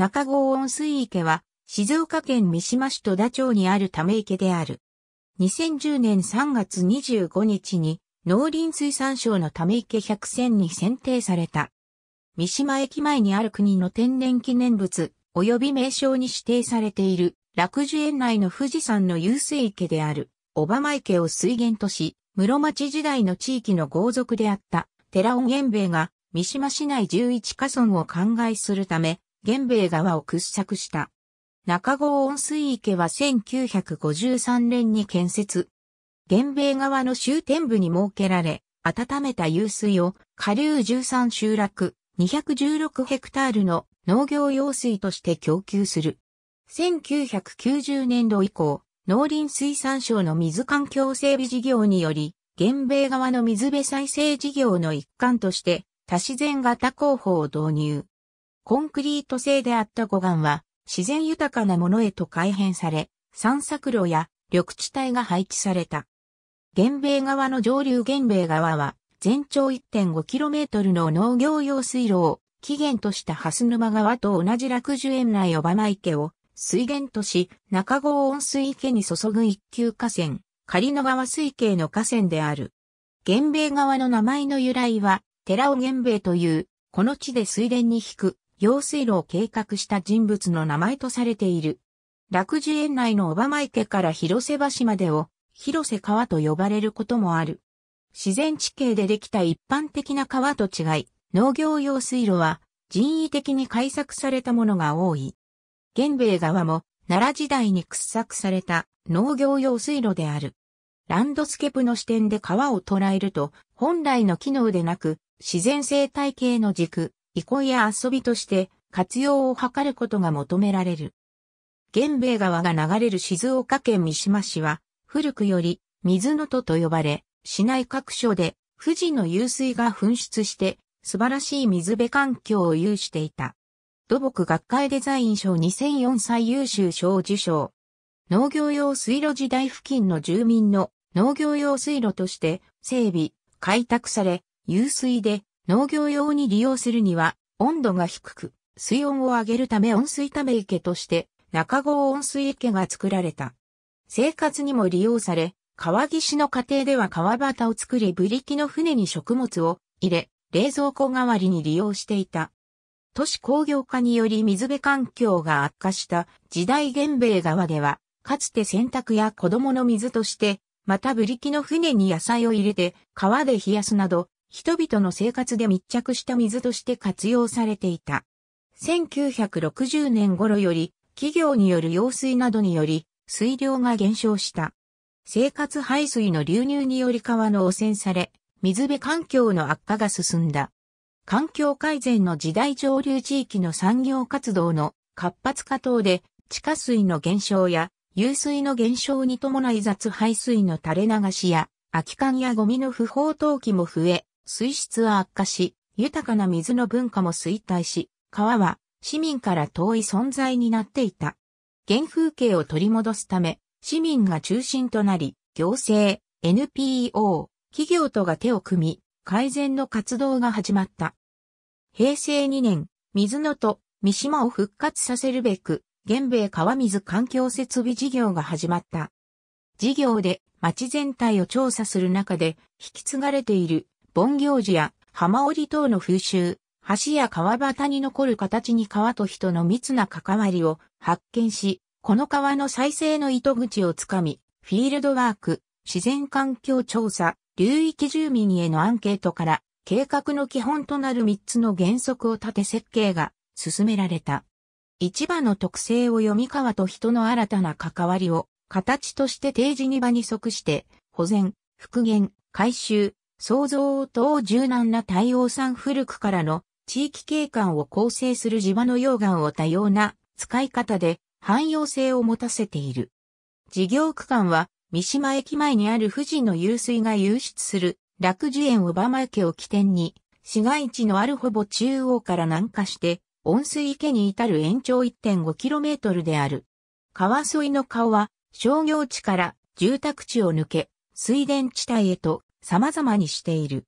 中郷温水池は、静岡県三島市戸田町にあるため池である。2010年3月25日に、農林水産省のため池百選に選定された。三島駅前にある国の天然記念物、及び名称に指定されている、楽樹園内の富士山の遊水池である、小浜池を水源とし、室町時代の地域の豪族であった、寺尾源兵衛が、三島市内11カ村を灌漑するため、源兵衛川を掘削した。中郷温水池は1953年に建設。源兵衛川の終点部に設けられ、温めた湧水を下流13集落216ヘクタールの農業用水として供給する。1990年度以降、農林水産省の水環境整備事業により、源兵衛川の水辺再生事業の一環として、多自然型工法を導入。コンクリート製であった護岸は、自然豊かなものへと改変され、散策路や緑地帯が配置された。原米側の上流原米側は、全長 1.5km の農業用水路を起源とした蓮沼川と同じ楽樹園内小浜池を水源とし、中郷温水池に注ぐ一級河川、仮野川水系の河川である。原米側の名前の由来は、寺尾原米という、この地で水田に引く用水路を計画した人物の名前とされている。楽寿園内の小浜池から広瀬橋までを広瀬川と呼ばれることもある。自然地形でできた一般的な川と違い、農業用水路は人為的に開削されたものが多い。玄米川も奈良時代に掘削された農業用水路である。ランドスケープの視点で川を捉えると、本来の機能でなく、自然生態系の軸、憩いや遊びとして活用を図ることが求められる。源米川が流れる静岡県三島市は、古くより水の戸と呼ばれ、市内各所で富士の湧水が噴出して素晴らしい水辺環境を有していた。土木学会デザイン賞2004歳優秀賞受賞。農業用水路時代付近の住民の農業用水路として整備、開拓され、湧水で農業用に利用するには、温度が低く、水温を上げるため温水ため池として、中郷温水池が作られた。生活にも利用され、川岸の家庭では川端を作り、ブリキの船に食物を入れ、冷蔵庫代わりに利用していた。都市工業化により水辺環境が悪化した時代玄米川では、かつて洗濯や子供の水として、またブリキの船に野菜を入れて川で冷やすなど、人々の生活で密着した水として活用されていた。1960年頃より企業による用水などにより水量が減少した。生活排水の流入により川の汚染され、水辺環境の悪化が進んだ。環境改善の時代上流地域の産業活動の活発化等で地下水の減少や湧水の減少に伴い雑排水の垂れ流しや空き缶やゴミの不法投棄も増え、水質は悪化し、豊かな水の文化も衰退し、川は市民から遠い存在になっていた。原風景を取り戻すため、市民が中心となり、行政、NPO、企業とが手を組み、改善の活動が始まった。平成2年、水野と三島を復活させるべく、現米川水環境設備事業が始まった。事業で町全体を調査する中で、引き継がれている盆行事や浜織等の風習、橋や川端に残る形に川と人の密な関わりを発見し、この川の再生の糸口をつかみ、フィールドワーク、自然環境調査、流域住民へのアンケートから、計画の基本となる3つの原則を立て設計が進められた。市場の特性を読み川と人の新たな関わりを形として定時に場に即して保全、復元、回収、創造等柔軟な対応産古くからの地域景観を構成する地場の溶岩を多様な使い方で汎用性を持たせている。事業区間は三島駅前にある富士の湧水が湧出する楽樹園小浜池を起点に市街地のあるほぼ中央から南下して温水池に至る延長 1.5km である。川沿いの川は商業地から住宅地を抜け水田地帯へと様々にしている。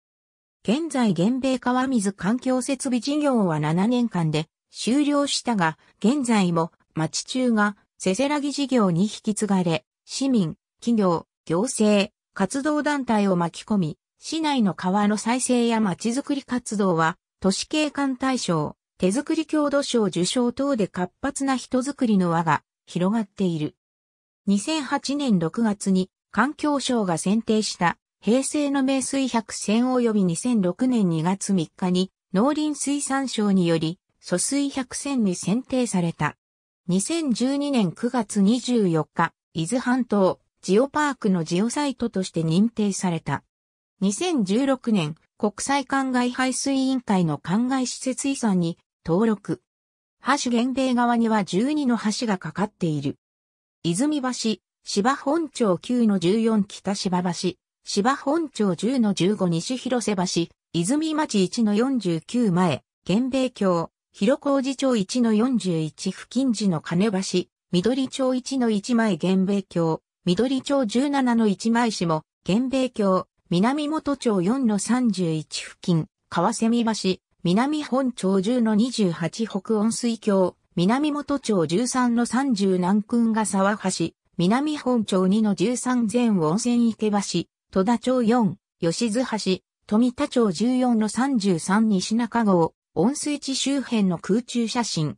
現在現米川水環境設備事業は7年間で終了したが、現在も町中がせせらぎ事業に引き継がれ、市民、企業、行政、活動団体を巻き込み、市内の川の再生や町づくり活動は、都市景観大賞、手づくり郷土賞受賞等で活発な人づくりの輪が広がっている。2008年6月に環境省が選定した平成の名水百選及び2006年2月3日に農林水産省により、疎水百選に選定された。2012年9月24日、伊豆半島、ジオパークのジオサイトとして認定された。2016年、国際灌漑排水委員会の灌漑施設遺産に登録。橋原米側には12の橋がかかっている。泉橋、芝本町9の14北芝橋、芝本町10の15西広瀬橋、泉町1の49前、源米橋、広小路町1の41付近時の金橋、緑町1の1前源米橋、緑町17の1枚市も、源米橋、南本町4の31付近、川蝉橋、南本町10の28北温水橋、南本町13の30南君が沢橋、南本町2の13前温泉池橋、戸田町4、吉津橋、富田町14の33西中郷、温水地周辺の空中写真。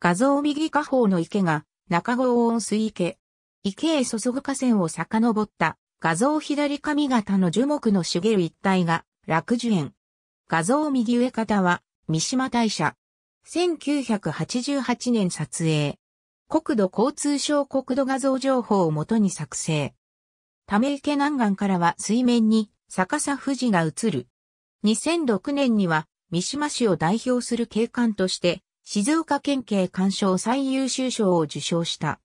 画像右下方の池が、中郷温水池。池へ注ぐ河川を遡った、画像左上方の樹木の茂る一帯が、落樹園。画像右上方は、三島大社。1988年撮影。国土交通省国土画像情報をもとに作成。ため池南岸からは水面に逆さ富士が映る。2006年には三島市を代表する景観として静岡県警鑑賞最優秀賞を受賞した。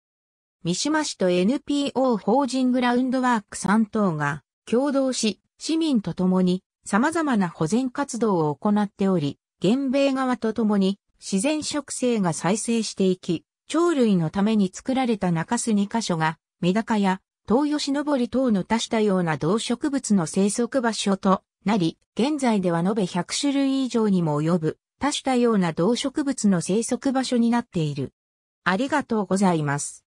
三島市と NPO 法人グラウンドワーク3等が共同し市民と共に様々な保全活動を行っており、現米側と共に自然植生が再生していき、鳥類のために作られた中洲2カ所がメダカや東吉野堀等の多種多様な動植物の生息場所となり、現在では延べ100種類以上にも及ぶ多種多様な動植物の生息場所になっている。ありがとうございます。